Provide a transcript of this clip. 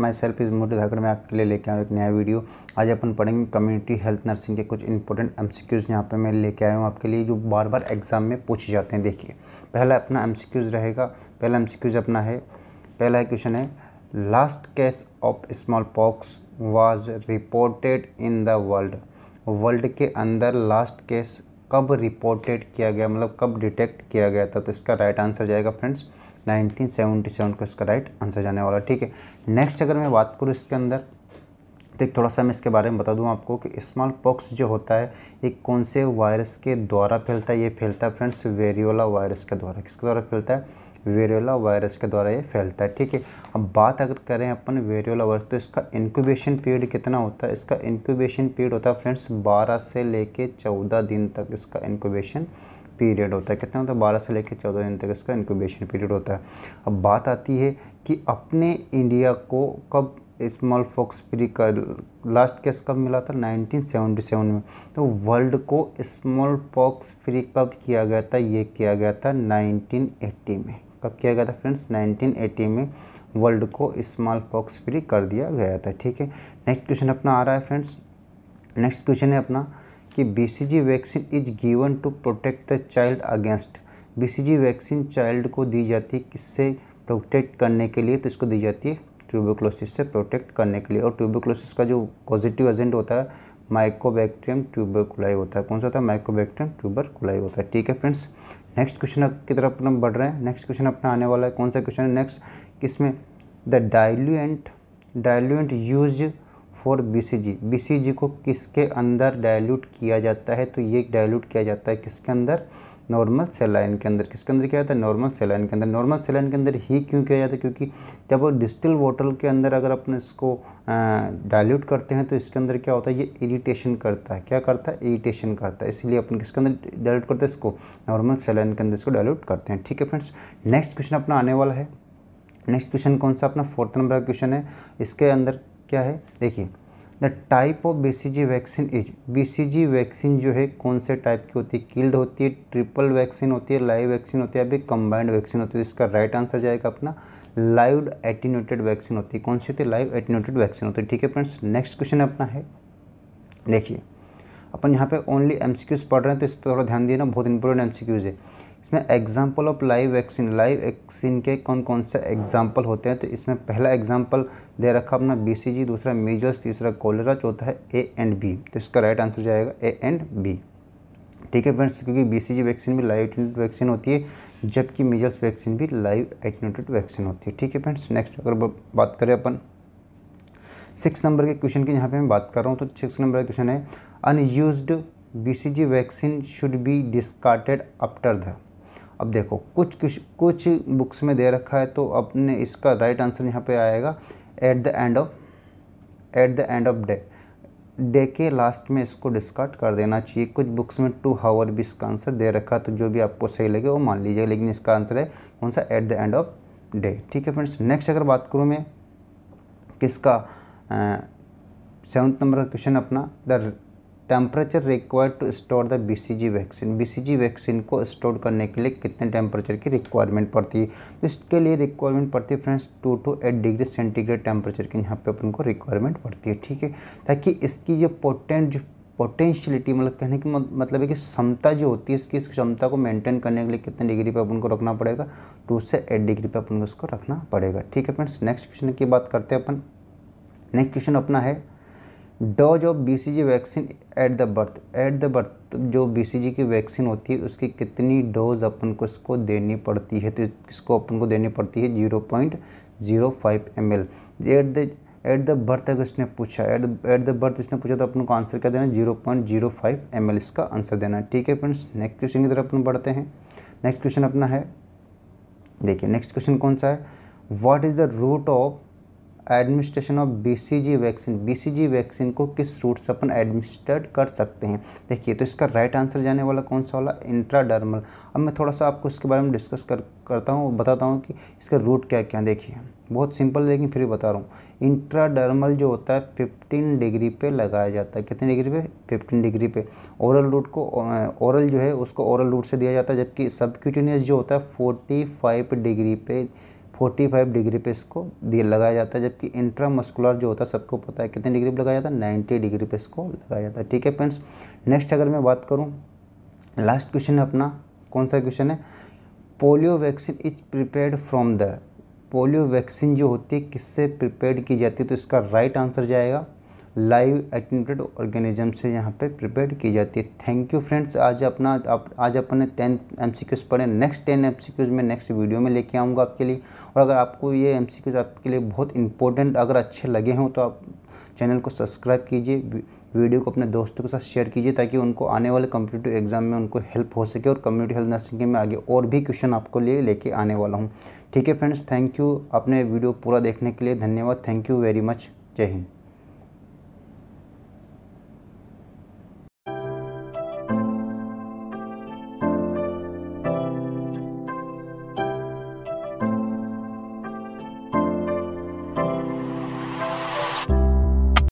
my self इस मोटी धाकड़ में आपके लिए लेके आया एक नया वीडियो आज अपन पढ़ेंगे कम्युनिटी हेल्थ नर्सिंग के कुछ इंपॉर्टेंट एम सी क्यूज़ यहाँ पर मैं लेके आया हूँ आपके लिए जो बार बार एग्ज़ाम में पूछे जाते हैं देखिए पहला अपना एम सी क्यूज़ रहेगा पहला एम सी क्यूज़ अपना है पहला क्वेश्चन है last case of smallpox was reported in the world world के अंदर लास्ट केस कब रिपोर्टेड किया गया मतलब कब डिटेक्ट किया गया था तो इसका राइट आंसर जाएगा फ्रेंड्स 1977 को इसका राइट आंसर जाने वाला ठीक है नेक्स्ट अगर मैं बात करूँ इसके अंदर तो एक थोड़ा सा मैं इसके बारे में बता दूं आपको कि स्मॉल पॉक्स जो होता है ये कौन से वायरस के द्वारा फैलता है ये फैलता है फ्रेंड्स वेरियोला वायरस के द्वारा किसके द्वारा फैलता है वेरियोला वायरस के द्वारा ये फैलता है ठीक है अब बात अगर करें अपन वेरियोला वायरस तो इसका इंक्यूबेशन पीरियड कितना होता है इसका इंक्यूबेशन पीरियड होता है फ्रेंड्स बारह से लेके चौदह दिन तक इसका इंक्यूबेशन पीरियड होता है कितना होता है बारह से लेकर चौदह दिन तक इसका इंक्यूबेशन पीरियड होता है अब बात आती है कि अपने इंडिया को कब स्मॉल फॉक्स फ्री का लास्ट केस कब मिला था 1977 में तो वर्ल्ड को स्मॉल फॉक्स फ्री कब किया गया था ये किया गया था 1980 में कब किया गया था फ्रेंड्स 1980 में वर्ल्ड को स्मॉल पॉक्स फ्री कर दिया गया था ठीक है नेक्स्ट क्वेश्चन अपना आ रहा है फ्रेंड्स नेक्स्ट क्वेश्चन है अपना कि BCG vaccine is given to protect the child against BCG vaccine child को दी जाती है किससे प्रोटेक्ट करने के लिए तो इसको दी जाती है ट्यूबोक्लोसिस से प्रोटेक्ट करने के लिए और ट्यूबोक्लोसिस का जो पॉजिटिव एजेंट होता है माइकोबैक्टीरियम ट्यूबरकुलाई होता है कौन सा होता है माइकोबैक्टीरियम ट्यूबरकुलाई होता है ठीक है फ्रेंड्स नेक्स्ट क्वेश्चन की तरफ अपन बढ़ रहे हैं नेक्स्ट क्वेश्चन अपना आने वाला है कौन सा क्वेश्चन है नेक्स्ट किसमें the diluent diluent use for BCG BCG को किसके अंदर डायल्यूट किया जाता है तो ये डायल्यूट किया जाता है किसके अंदर नॉर्मल सेल लाइन के अंदर किसके अंदर किया जाता है नॉर्मल सेल लाइन के अंदर नॉर्मल सेल लाइन के अंदर ही क्यों किया जाता है क्योंकि जब वो डिस्टिल वाटर के अंदर अगर अपने इसको डाइल्यूट करते हैं तो इसके अंदर क्या होता है ये इरीटेशन करता है क्या करता है इरीटेशन करता है इसलिए अपन किसके अंदर डाइल्यूट करते हैं इसको नॉर्मल सेल लाइन के अंदर इसको डाइल्यूट करते हैं ठीक है फ्रेंड्स नेक्स्ट क्वेश्चन अपना आने वाला है नेक्स्ट क्वेश्चन कौन सा अपना फोर्थ नंबर का क्वेश्चन है इसके अंदर क्या है देखिए the type of BCG vaccine is BCG vaccine जो है कौन से टाइप की होती है किल्ड होती है ट्रिपल वैक्सीन होती है लाइव वैक्सीन होती है अभी कंबाइंड वैक्सीन होती है इसका राइट आंसर जाएगा अपना लाइव एटीन्यूटेड वैक्सीन होती है कौन सी होती है लाइव एटिनेटेड वैक्सीन होती है ठीक है फ्रेंड्स नेक्स्ट क्वेश्चन अपना है देखिए अपन यहाँ पे ओनली एम पढ़ रहे हैं तो इस पर थोड़ा ध्यान देना बहुत इंपॉर्टेंट एम है इसमें example of live vaccine live vaccine के कौन कौन से एग्जाम्पल होते हैं तो इसमें पहला एग्जाम्पल दे रखा अपना बी दूसरा मेजर्स तीसरा कोलेरा चौथा है ए एंड बी तो इसका राइट आंसर जाएगा ए एंड बी ठीक है फ्रेंड्स क्योंकि बीसीजी वैक्सीन भी लाइव एटेड वैक्सीन होती है जबकि मेजर्स वैक्सीन भी लाइव एटेनेटेड वैक्सीन होती है ठीक है फ्रेंड्स नेक्स्ट अगर बात करें अपन सिक्स नंबर के क्वेश्चन की यहाँ पे मैं बात कर रहा हूँ तो सिक्स नंबर का क्वेश्चन है C G vaccine should be discarded after the अब देखो कुछ कुछ कुछ बुक्स में दे रखा है तो अपने इसका राइट आंसर यहाँ पे आएगा at the end of at the end of day day के लास्ट में इसको डिस्कार्ड कर देना चाहिए कुछ बुक्स में टू हावर भी इसका आंसर दे रखा तो जो भी आपको सही लगे वो मान लीजिए लेकिन इसका आंसर है कौन सा at the end of day ठीक है फ्रेंड्स नेक्स्ट अगर बात करूँ मैं किसका सेवन्थ नंबर का क्वेश्चन अपना the temperature required to store the BCG vaccine BCG vaccine को स्टोर करने के लिए कितने टेम्परेचर की रिक्वायरमेंट पड़ती है तो इसके लिए रिक्वायरमेंट पड़ती है friends two to eight degree centigrade temperature की यहाँ पे अपन को रिक्वायरमेंट पड़ती है ठीक है ताकि इसकी जो पोटेंट जो पोटेंशियलिटी मतलब कहने की मतलब है कि क्षमता जो होती है इसकी इस क्षमता को मेंटेन करने के लिए कितने डिग्री पे अपन को रखना पड़ेगा टू से एट डिग्री पे अपन को इसको रखना पड़ेगा ठीक है फ्रेंड्स नेक्स्ट क्वेश्चन की बात करते हैं अपन नेक्स्ट क्वेश्चन अपना है dose of BCG vaccine at the birth at the birth जो बीसीजी की वैक्सीन होती है उसकी कितनी डोज अपन को इसको देनी पड़ती है तो इसको अपन को देनी पड़ती है zero point zero five ML at the at the the बर्थ अगर इसने पूछा एट एट द बर्थ इसने पूछा तो अपन को आंसर क्या देना zero point zero five ML एल इसका आंसर देना है ठीक है फ्रेंड्स नेक्स्ट क्वेश्चन की तरफ अपन बढ़ते हैं नेक्स्ट क्वेश्चन अपना है देखिए नेक्स्ट क्वेश्चन कौन सा है what is the route of administration of BCG vaccine BCG vaccine को किस रूट से अपन एडमिनिस्टर्ड कर सकते हैं देखिए तो इसका राइट आंसर जाने वाला कौन सा वाला इंट्राडर्मल अब मैं थोड़ा सा आपको इसके बारे में डिस्कस कर करता हूँ बताता हूँ कि इसका रूट क्या क्या देखिए बहुत सिंपल लेकिन फिर भी बता रहा हूँ इंट्राडर्मल जो होता है फिफ्टीन डिग्री पे लगाया जाता है कितने डिग्री पे फिफ्टीन डिग्री पे ओरल रूट को ओरल जो है उसको ओरल रूट से दिया जाता है जबकि सबक्यूटेनियस जो होता है फोर्टी फाइव डिग्री पे 45 डिग्री पे इसको लगाया जाता है जबकि इंट्रामस्कुलर जो होता है सबको पता है कितने डिग्री पे लगाया जाता है नाइन्टी डिग्री पे इसको लगाया जाता है ठीक है फ्रेंड्स नेक्स्ट अगर मैं बात करूँ लास्ट क्वेश्चन है अपना कौन सा क्वेश्चन है polio vaccine is prepared from the polio vaccine जो होती है किससे प्रिपेयर्ड की जाती है तो इसका राइट आंसर जाएगा लाइव एटेंटेड ऑर्गेनिज्म से यहाँ पे प्रिपेयर की जाती है थैंक यू फ्रेंड्स आज अपना आप, आज अपने tenth ten M C Qs पढ़े next ten M C Qs में नेक्स्ट वीडियो में लेके आऊँगा आपके लिए और अगर आपको ये एम सी क्यूज़ आपके लिए बहुत इंपॉर्टेंट अगर अच्छे लगे हों तो आप चैनल को सब्सक्राइब कीजिए वीडियो को अपने दोस्तों के साथ शेयर कीजिए ताकि उनको आने वाले कम्पिटेटिव एग्जाम में उनको हेल्प हो सके और कम्युनिटी हेल्थ नर्सिंग के में आगे और भी क्वेश्चन आपको लिए लेके आने वाला हूँ ठीक है फ्रेंड्स थैंक यू अपने वीडियो पूरा देखने के लिए धन्यवाद थैंक यू वेरी मच जय हिंद